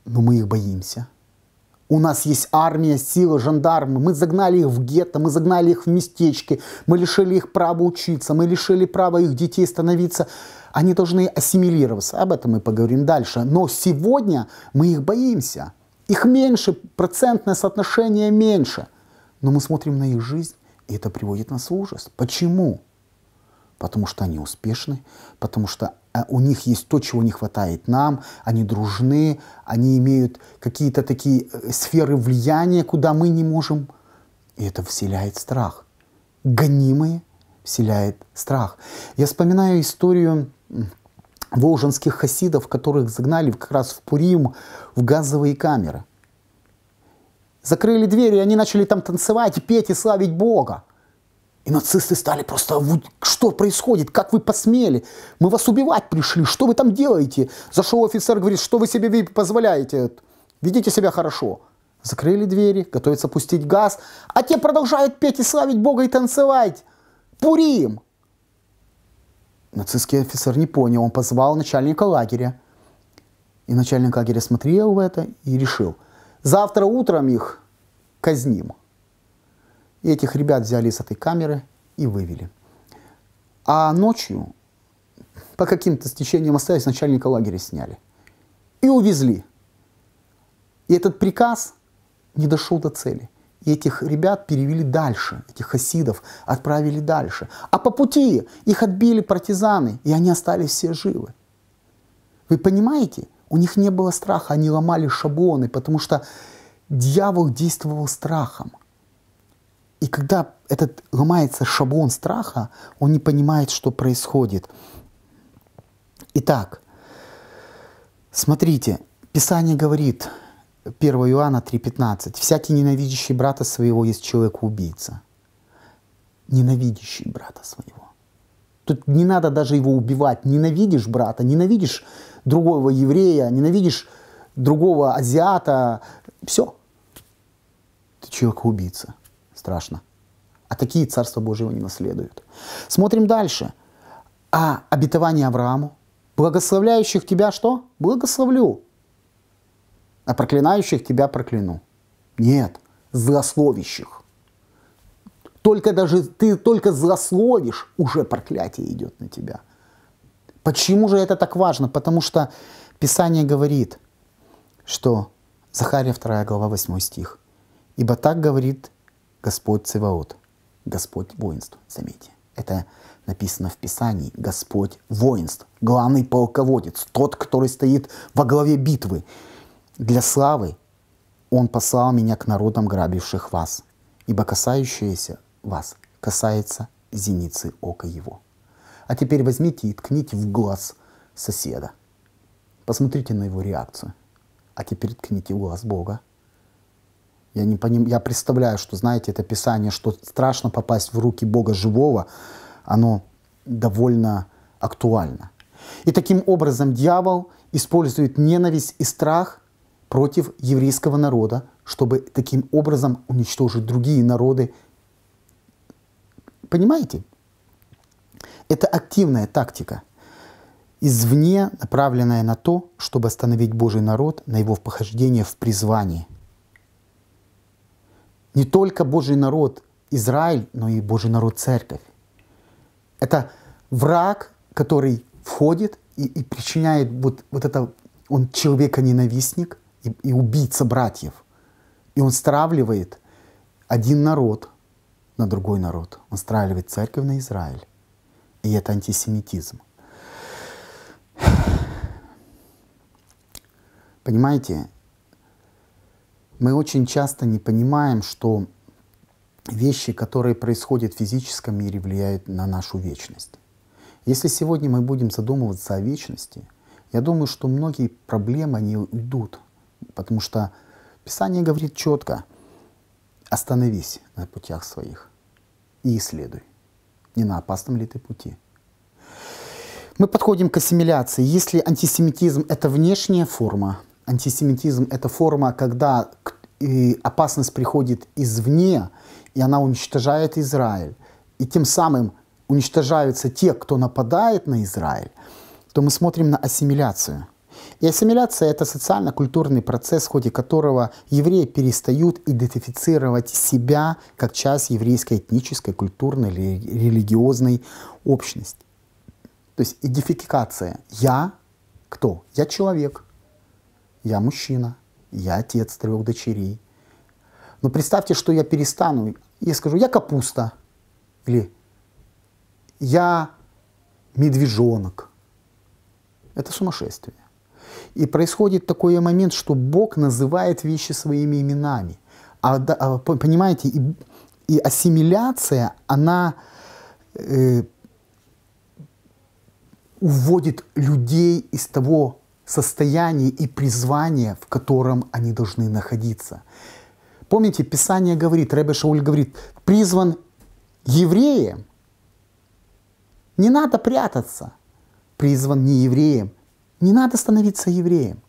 S1: но мы их боимся. У нас есть армия, сила, жандармы. Мы загнали их в гетто, мы загнали их в местечки, мы лишили их права учиться, мы лишили права их детей становиться. Они должны ассимилироваться. Об этом мы поговорим дальше. Но сегодня мы их боимся. Их меньше, процентное соотношение меньше. Но мы смотрим на их жизнь, и это приводит нас в ужас. Почему? потому что они успешны, потому что э, у них есть то, чего не хватает нам, они дружны, они имеют какие-то такие э, сферы влияния, куда мы не можем. И это вселяет страх. Гонимые вселяет страх. Я вспоминаю историю волжанских хасидов, которых загнали как раз в Пурим в газовые камеры. Закрыли двери, и они начали там танцевать, петь и славить Бога. И нацисты стали просто, что происходит, как вы посмели, мы вас убивать пришли, что вы там делаете? Зашел офицер, говорит, что вы себе позволяете, ведите себя хорошо. Закрыли двери, готовятся пустить газ, а те продолжают петь и славить Бога и танцевать. Пурим! Нацистский офицер не понял, он позвал начальника лагеря. И начальник лагеря смотрел в это и решил, завтра утром их казним. И этих ребят взяли с этой камеры и вывели. А ночью по каким-то стечениям остались, начальника лагеря сняли. И увезли. И этот приказ не дошел до цели. И этих ребят перевели дальше, этих хасидов отправили дальше. А по пути их отбили партизаны, и они остались все живы. Вы понимаете? У них не было страха, они ломали шаблоны, потому что дьявол действовал страхом. И когда этот ломается шаблон страха, он не понимает, что происходит. Итак, смотрите, Писание говорит, 1 Иоанна 3,15, «Всякий ненавидящий брата своего есть человек-убийца». Ненавидящий брата своего. Тут не надо даже его убивать. Ненавидишь брата, ненавидишь другого еврея, ненавидишь другого азиата. Все. Ты человек-убийца страшно. А такие царства Божьего не наследуют. Смотрим дальше. А обетование Аврааму. Благословляющих тебя что? Благословлю. А проклинающих тебя прокляну. Нет, злословящих. Только даже ты только злословишь, уже проклятие идет на тебя. Почему же это так важно? Потому что Писание говорит, что Захария 2 глава 8 стих. «Ибо так говорит Господь Цеваот, Господь воинств, заметьте. Это написано в Писании. Господь воинств, главный полководец, тот, который стоит во главе битвы. Для славы Он послал меня к народам, грабивших вас, ибо касающееся вас касается зеницы ока его. А теперь возьмите и ткните в глаз соседа. Посмотрите на его реакцию. А теперь ткните в глаз Бога. Я, не поним... я представляю, что, знаете, это Писание, что страшно попасть в руки Бога живого, оно довольно актуально. И таким образом дьявол использует ненависть и страх против еврейского народа, чтобы таким образом уничтожить другие народы. Понимаете? Это активная тактика, извне направленная на то, чтобы остановить Божий народ на его похождение в призвании не только Божий народ Израиль, но и Божий народ Церковь. Это враг, который входит и, и причиняет вот, вот это, он человека-ненавистник и, и убийца братьев. И он стравливает один народ на другой народ. Он стравливает церковь на Израиль. И это антисемитизм. Понимаете, мы очень часто не понимаем, что вещи, которые происходят в физическом мире, влияют на нашу вечность. Если сегодня мы будем задумываться о вечности, я думаю, что многие проблемы не уйдут, потому что Писание говорит четко, остановись на путях своих и исследуй, не на опасном ли ты пути. Мы подходим к ассимиляции. Если антисемитизм — это внешняя форма, антисемитизм – это форма, когда опасность приходит извне, и она уничтожает Израиль. И тем самым уничтожаются те, кто нападает на Израиль, то мы смотрим на ассимиляцию. И ассимиляция – это социально-культурный процесс, в ходе которого евреи перестают идентифицировать себя как часть еврейской этнической, культурной или религиозной общности. То есть идентификация «я» кто? «Я человек», я мужчина, я отец трех дочерей. Но представьте, что я перестану и скажу, я капуста, или я медвежонок. Это сумасшествие. И происходит такой момент, что Бог называет вещи своими именами. А, а понимаете, и, и ассимиляция, она э, уводит людей из того состояние и призвание, в котором они должны находиться. Помните, Писание говорит, Ребе Шауль говорит, призван евреем, не надо прятаться. Призван не евреем, не надо становиться евреем.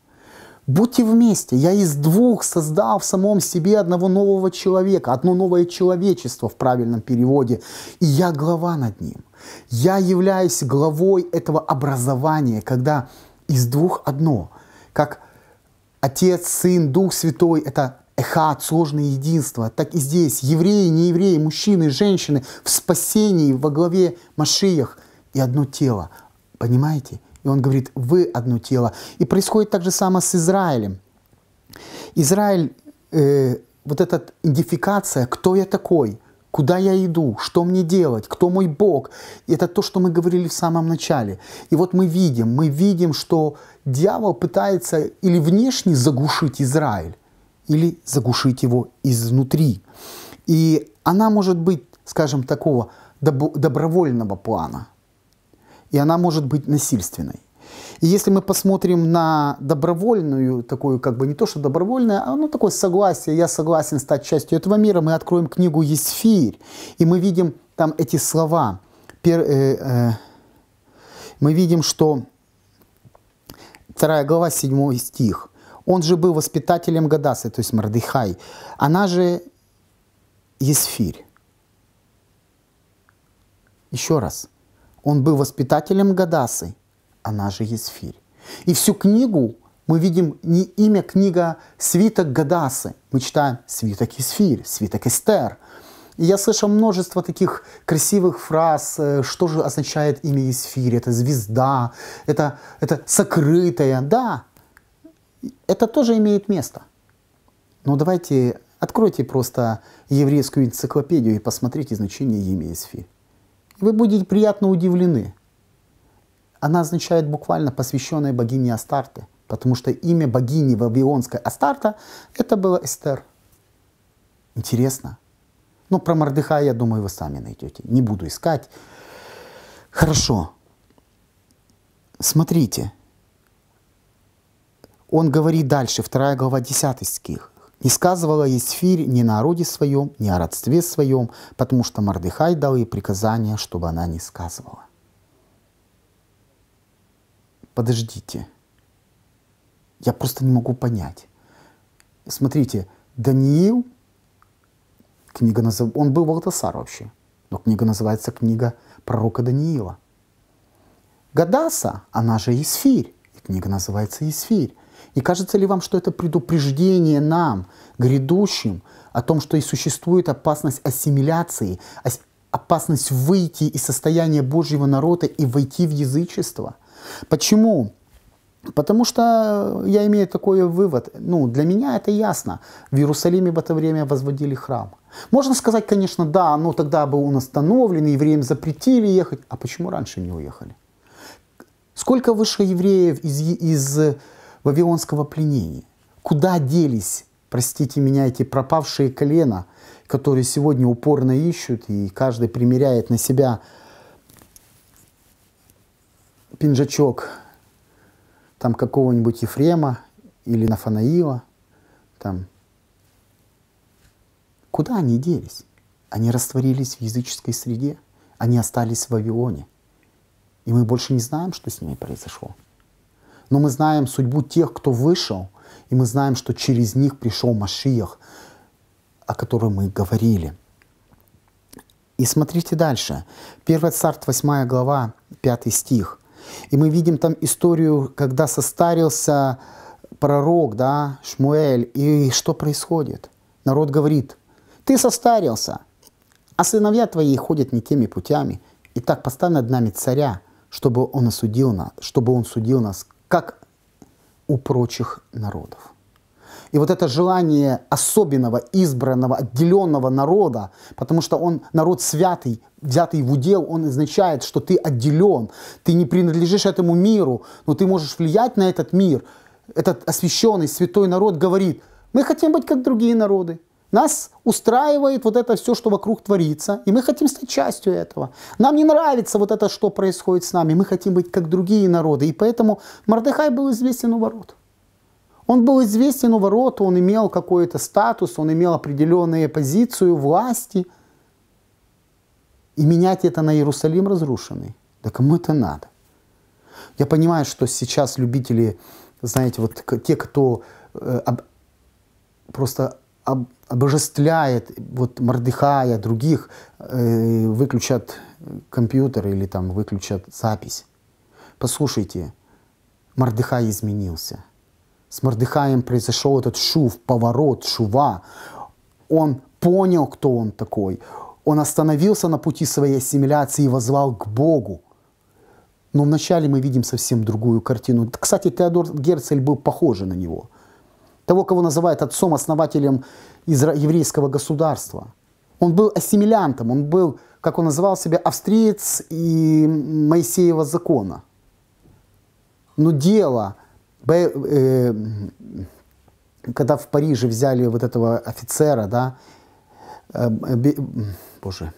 S1: Будьте вместе. Я из двух создал в самом себе одного нового человека, одно новое человечество в правильном переводе. И я глава над ним. Я являюсь главой этого образования, когда из двух одно. Как Отец, Сын, Дух Святой – это эхат, сложное единство. Так и здесь евреи, не евреи, мужчины, женщины в спасении во главе Машиях и одно тело. Понимаете? И он говорит, вы одно тело. И происходит так же самое с Израилем. Израиль, э, вот эта идентификация, кто я такой, куда я иду, что мне делать, кто мой Бог. это то, что мы говорили в самом начале. И вот мы видим, мы видим, что дьявол пытается или внешне заглушить Израиль, или заглушить его изнутри. И она может быть, скажем, такого добровольного плана, и она может быть насильственной. И если мы посмотрим на добровольную, такую как бы не то, что добровольное, а ну такое согласие, я согласен стать частью этого мира, мы откроем книгу «Есфирь», и мы видим там эти слова. Пер, э, э, мы видим, что 2 глава, 7 стих. Он же был воспитателем Гадасы, то есть Мордыхай. Она же Есфирь. Еще раз. Он был воспитателем Гадасы она же Есфирь. И всю книгу мы видим не имя книга «Свиток Гадасы». Мы читаем «Свиток Есфирь», «Свиток Эстер». И я слышал множество таких красивых фраз, э, что же означает имя Есфирь, это звезда, это, это сокрытое. Да, это тоже имеет место. Но давайте откройте просто еврейскую энциклопедию и посмотрите значение имя Есфирь. Вы будете приятно удивлены – она означает буквально посвященная богине Астарте, потому что имя богини вавилонской Астарта – это было Эстер. Интересно. Ну, про Мордыха, я думаю, вы сами найдете. Не буду искать. Хорошо. Смотрите. Он говорит дальше, вторая глава 10 стих. «Не сказывала Есфирь ни на народе своем, ни о родстве своем, потому что Мордыхай дал ей приказание, чтобы она не сказывала» подождите, я просто не могу понять. Смотрите, Даниил, книга назов... он был Валтасар вообще, но книга называется «Книга пророка Даниила». Гадаса, она же Исфирь, и книга называется «Исфирь». И кажется ли вам, что это предупреждение нам, грядущим, о том, что и существует опасность ассимиляции, опасность выйти из состояния Божьего народа и войти в язычество – Почему? Потому что я имею такой вывод, ну, для меня это ясно. В Иерусалиме в это время возводили храм. Можно сказать, конечно, да, но тогда был он остановлен, евреям запретили ехать. А почему раньше не уехали? Сколько вышло евреев из, из вавилонского пленения? Куда делись, простите меня, эти пропавшие колена, которые сегодня упорно ищут, и каждый примеряет на себя пинжачок там какого-нибудь Ефрема или Нафанаила, там. Куда они делись? Они растворились в языческой среде, они остались в Вавилоне. И мы больше не знаем, что с ними произошло. Но мы знаем судьбу тех, кто вышел, и мы знаем, что через них пришел Машиях, о котором мы говорили. И смотрите дальше. 1 Царств, 8 глава, 5 стих. И мы видим там историю, когда состарился пророк, да, Шмуэль, и что происходит? Народ говорит, ты состарился, а сыновья твои ходят не теми путями. И так поставь над нами царя, чтобы он осудил нас, чтобы он судил нас, как у прочих народов. И вот это желание особенного, избранного, отделенного народа, потому что он народ святый, взятый в удел, он означает, что ты отделен, ты не принадлежишь этому миру, но ты можешь влиять на этот мир. Этот освященный, святой народ говорит, мы хотим быть как другие народы, нас устраивает вот это все, что вокруг творится, и мы хотим стать частью этого. Нам не нравится вот это, что происходит с нами, мы хотим быть как другие народы, и поэтому Мордыхай был известен у ворот. Он был известен у ворот, он имел какой-то статус, он имел определенную позицию власти. И менять это на Иерусалим разрушенный. Да кому это надо? Я понимаю, что сейчас любители, знаете, вот те, кто э, об, просто об, обожествляет вот Мордыхая, других, э, выключат компьютер или там выключат запись. Послушайте, Мордыхай изменился – с Мордыхаем произошел этот шув, поворот, шува. Он понял, кто он такой. Он остановился на пути своей ассимиляции и возвал к Богу. Но вначале мы видим совсем другую картину. Кстати, Теодор Герцель был похож на него. Того, кого называют отцом-основателем еврейского государства. Он был ассимилянтом, он был, как он называл себя, австриец и Моисеева закона. Но дело Э, когда в Париже взяли вот этого офицера, да, э, боже,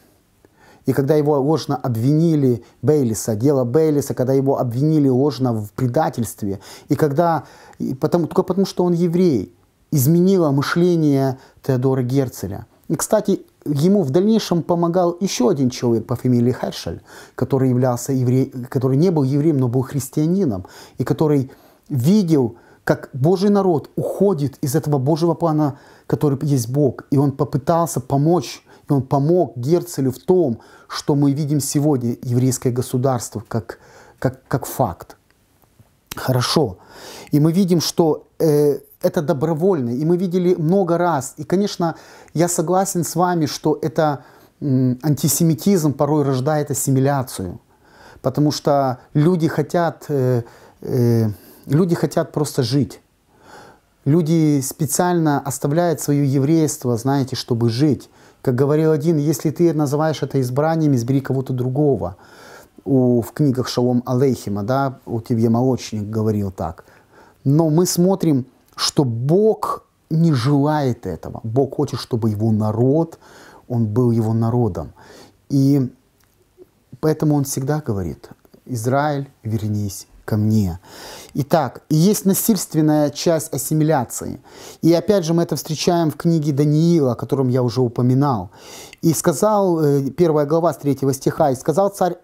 S1: и когда его ложно обвинили Бейлиса, дело Бейлиса, когда его обвинили ложно в предательстве, и когда, и потому, только потому, что он еврей, изменило мышление Теодора Герцеля. И, кстати, ему в дальнейшем помогал еще один человек по фамилии Хершель, который являлся евреем, который не был евреем, но был христианином, и который видел, как Божий народ уходит из этого Божьего плана, который есть Бог. И он попытался помочь, и он помог Герцелю в том, что мы видим сегодня еврейское государство как, как, как факт. Хорошо. И мы видим, что э, это добровольно. И мы видели много раз. И, конечно, я согласен с вами, что это э, антисемитизм порой рождает ассимиляцию. Потому что люди хотят... Э, э, Люди хотят просто жить. Люди специально оставляют свое еврейство, знаете, чтобы жить. Как говорил один, если ты называешь это избранием, избери кого-то другого. У, в книгах Шалом Алейхима, да, у тебя молочник говорил так. Но мы смотрим, что Бог не желает этого. Бог хочет, чтобы его народ, он был его народом. И поэтому он всегда говорит, Израиль, вернись, ко мне. Итак, есть насильственная часть ассимиляции. И опять же мы это встречаем в книге Даниила, о котором я уже упоминал. И сказал, э, первая глава с третьего стиха, «И сказал царь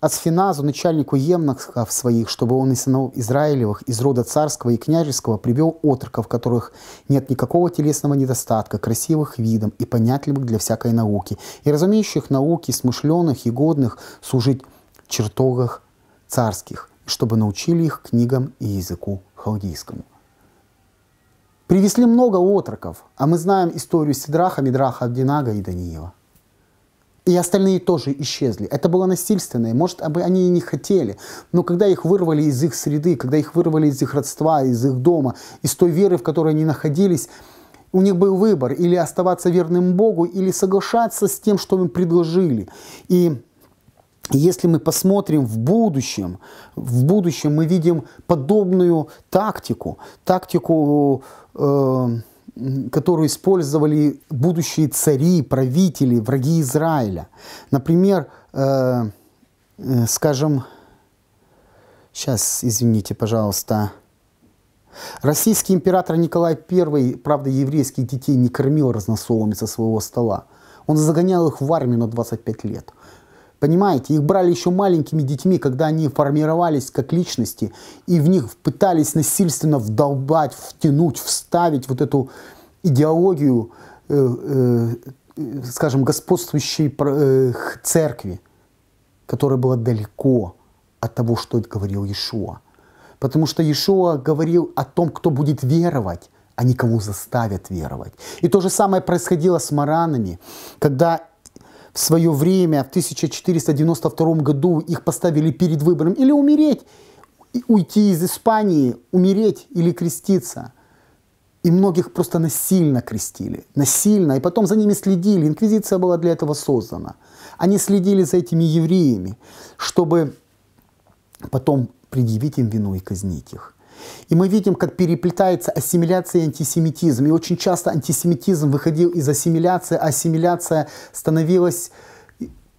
S1: Асфиназу, начальнику Емнахов своих, чтобы он из сынов Израилевых из рода царского и княжеского привел отроков, которых нет никакого телесного недостатка, красивых видом и понятливых для всякой науки, и разумеющих науки, смышленных и годных служить чертогах царских чтобы научили их книгам и языку халдейскому. Привезли много отроков, а мы знаем историю Сидраха, Мидраха, Динага и Даниила. И остальные тоже исчезли. Это было насильственное, может, они и не хотели. Но когда их вырвали из их среды, когда их вырвали из их родства, из их дома, из той веры, в которой они находились, у них был выбор или оставаться верным Богу, или соглашаться с тем, что им предложили. И если мы посмотрим в будущем, в будущем мы видим подобную тактику, тактику, э, которую использовали будущие цари, правители, враги Израиля. Например, э, э скажем, сейчас, извините, пожалуйста, Российский император Николай I, правда, еврейских детей не кормил разносолами со своего стола. Он загонял их в армию на 25 лет – Понимаете, их брали еще маленькими детьми, когда они формировались как личности, и в них пытались насильственно вдолбать, втянуть, вставить вот эту идеологию, э, э, скажем, господствующей э, церкви, которая была далеко от того, что говорил Иешуа. Потому что Иешуа говорил о том, кто будет веровать, а не кому заставят веровать. И то же самое происходило с маранами, когда в свое время, в 1492 году, их поставили перед выбором или умереть, уйти из Испании, умереть или креститься. И многих просто насильно крестили, насильно, и потом за ними следили. Инквизиция была для этого создана. Они следили за этими евреями, чтобы потом предъявить им вину и казнить их. И мы видим, как переплетается ассимиляция и антисемитизм. И очень часто антисемитизм выходил из ассимиляции, а ассимиляция становилась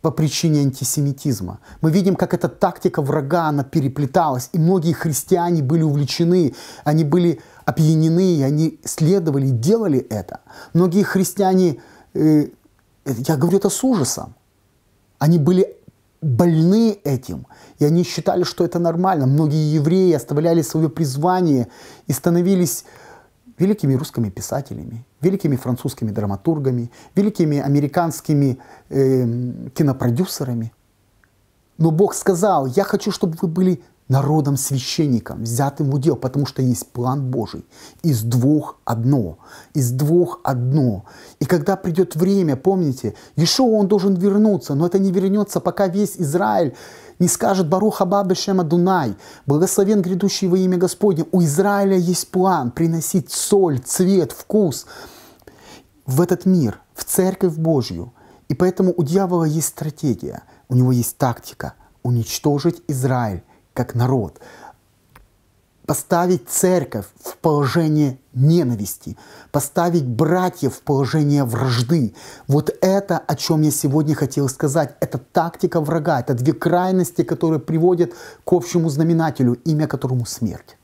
S1: по причине антисемитизма. Мы видим, как эта тактика врага, она переплеталась, и многие христиане были увлечены, они были опьянены, и они следовали, делали это. Многие христиане, э, я говорю это с ужасом, они были больны этим. И они считали, что это нормально. Многие евреи оставляли свое призвание и становились великими русскими писателями, великими французскими драматургами, великими американскими э, кинопродюсерами. Но Бог сказал, я хочу, чтобы вы были народом священником, взятым в удел, потому что есть план Божий. Из двух одно, из двух одно. И когда придет время, помните, еще он должен вернуться, но это не вернется, пока весь Израиль не скажет Баруха Абаба Дунай, благословен грядущий во имя Господне. У Израиля есть план приносить соль, цвет, вкус в этот мир, в Церковь Божью. И поэтому у дьявола есть стратегия, у него есть тактика – уничтожить Израиль как народ, поставить церковь в положение ненависти, поставить братьев в положение вражды. Вот это, о чем я сегодня хотел сказать, это тактика врага, это две крайности, которые приводят к общему знаменателю, имя которому смерть.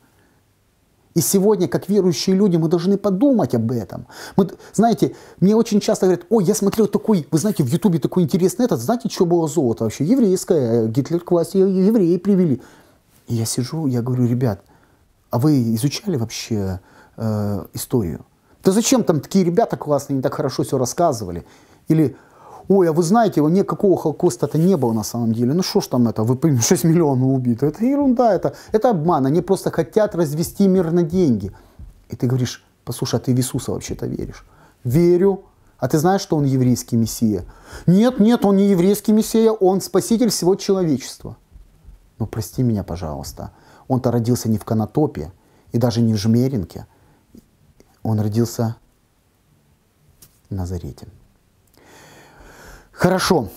S1: И сегодня, как верующие люди, мы должны подумать об этом. Мы, знаете, мне очень часто говорят, ой, я смотрел такой, вы знаете, в Ютубе такой интересный этот, знаете, что было золото вообще? Еврейское, э, Гитлер к власти евреи привели. И я сижу, я говорю, ребят, а вы изучали вообще э, историю? Да зачем там такие ребята классные, не так хорошо все рассказывали? Или, ой, а вы знаете, никакого Холокоста-то не было на самом деле. Ну что ж там это, вы 6 миллионов убито. Это ерунда, это, это обман. Они просто хотят развести мир на деньги. И ты говоришь, послушай, а ты в Иисуса вообще-то веришь? Верю. А ты знаешь, что он еврейский мессия? Нет, нет, он не еврейский мессия, он спаситель всего человечества. Ну, прости меня, пожалуйста. Он-то родился не в Конотопе и даже не в Жмеринке. Он родился в Назарете. Хорошо.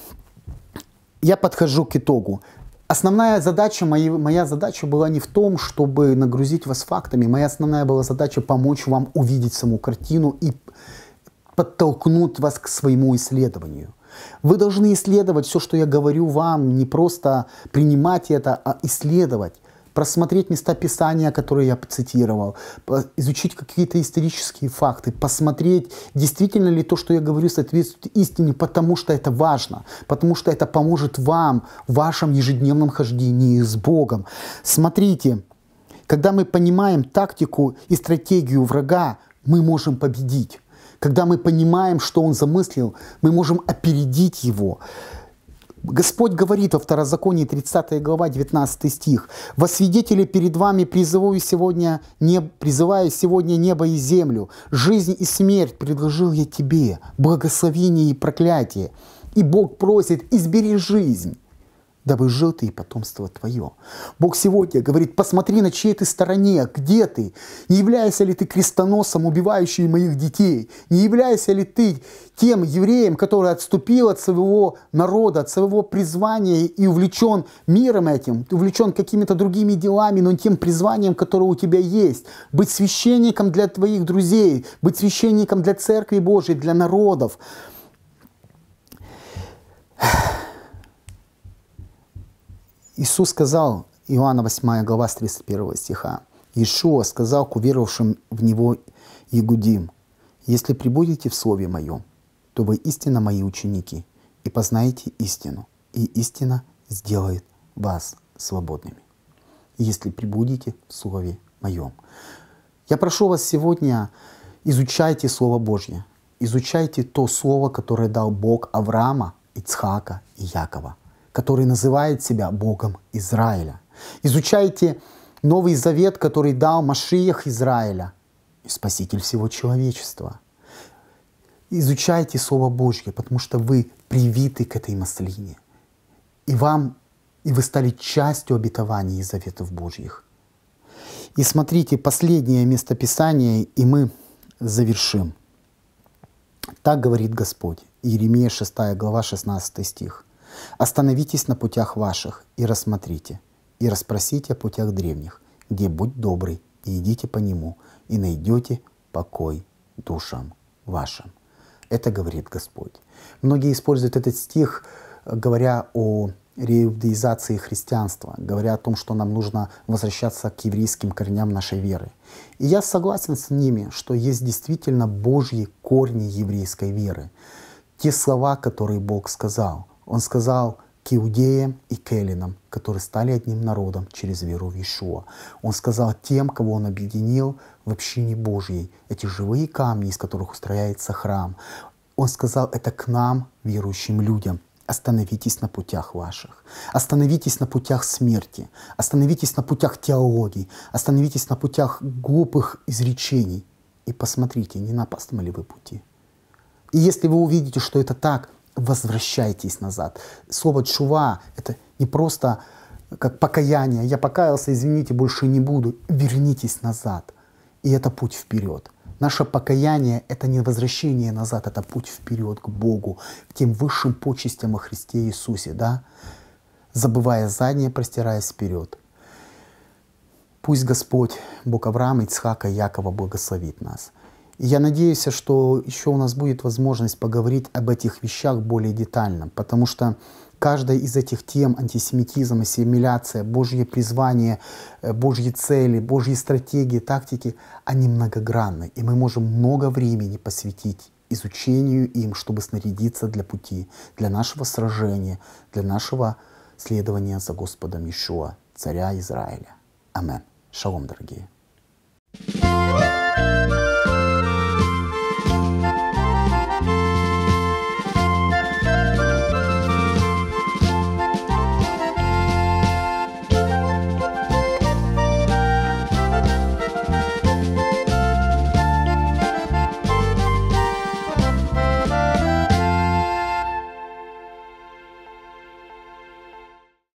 S1: Я подхожу к итогу. Основная задача, моя, моя задача была не в том, чтобы нагрузить вас фактами. Моя основная была задача помочь вам увидеть саму картину и подтолкнуть вас к своему исследованию – вы должны исследовать все, что я говорю вам, не просто принимать это, а исследовать просмотреть места Писания, которые я цитировал, изучить какие-то исторические факты, посмотреть, действительно ли то, что я говорю, соответствует истине, потому что это важно, потому что это поможет вам в вашем ежедневном хождении с Богом. Смотрите, когда мы понимаем тактику и стратегию врага, мы можем победить. Когда мы понимаем, что Он замыслил, мы можем опередить Его. Господь говорит во Второзаконии 30 глава 19 стих. «Во свидетели перед вами призываю сегодня, не, призываю сегодня небо и землю. Жизнь и смерть предложил я тебе, благословение и проклятие». И Бог просит, избери жизнь дабы жил ты и потомство твое. Бог сегодня говорит, посмотри, на чьей ты стороне, где ты, не являешься ли ты крестоносом, убивающим моих детей, не являешься ли ты тем евреем, который отступил от своего народа, от своего призвания и увлечен миром этим, увлечен какими-то другими делами, но тем призванием, которое у тебя есть, быть священником для твоих друзей, быть священником для Церкви Божьей, для народов. Иисус сказал, Иоанна 8 глава с 31 стиха, Ишуа сказал к уверовавшим в Него Ягудим, «Если прибудете в Слове Моем, то вы истинно Мои ученики, и познаете истину, и истина сделает вас свободными, если прибудете в Слове Моем». Я прошу вас сегодня, изучайте Слово Божье, изучайте то Слово, которое дал Бог Авраама, Ицхака и Якова – который называет себя Богом Израиля. Изучайте Новый Завет, который дал Машиях Израиля, Спаситель всего человечества. Изучайте Слово Божье, потому что вы привиты к этой маслине. И вам, и вы стали частью обетований и заветов Божьих. И смотрите, последнее местописание, и мы завершим. Так говорит Господь. Иеремия 6 глава 16 стих. Остановитесь на путях ваших и рассмотрите, и расспросите о путях древних, где будь добрый, и идите по нему, и найдете покой душам вашим. Это говорит Господь. Многие используют этот стих, говоря о реюдеизации христианства, говоря о том, что нам нужно возвращаться к еврейским корням нашей веры. И я согласен с ними, что есть действительно Божьи корни еврейской веры. Те слова, которые Бог сказал – он сказал к иудеям и келинам, которые стали одним народом через веру в Иешуа. Он сказал тем, кого он объединил в общине Божьей, эти живые камни, из которых устрояется храм. Он сказал это к нам, верующим людям, Остановитесь на путях ваших. Остановитесь на путях смерти. Остановитесь на путях теологии. Остановитесь на путях глупых изречений. И посмотрите, не на опасном ли вы пути. И если вы увидите, что это так, возвращайтесь назад. Слово чува — это не просто как покаяние. Я покаялся, извините, больше не буду. Вернитесь назад. И это путь вперед. Наше покаяние — это не возвращение назад, это путь вперед к Богу, к тем высшим почестям о Христе Иисусе, да? Забывая заднее, простираясь вперед. Пусть Господь, Бог Авраама, Ицхака, Якова благословит нас — я надеюсь, что еще у нас будет возможность поговорить об этих вещах более детально, потому что каждая из этих тем, антисемитизм, ассимиляция, Божье призвание, э, Божьи цели, Божьи стратегии, тактики, они многогранны, и мы можем много времени посвятить изучению им, чтобы снарядиться для пути, для нашего сражения, для нашего следования за Господом Ишуа, царя Израиля. Амен. Шалом, дорогие. thank you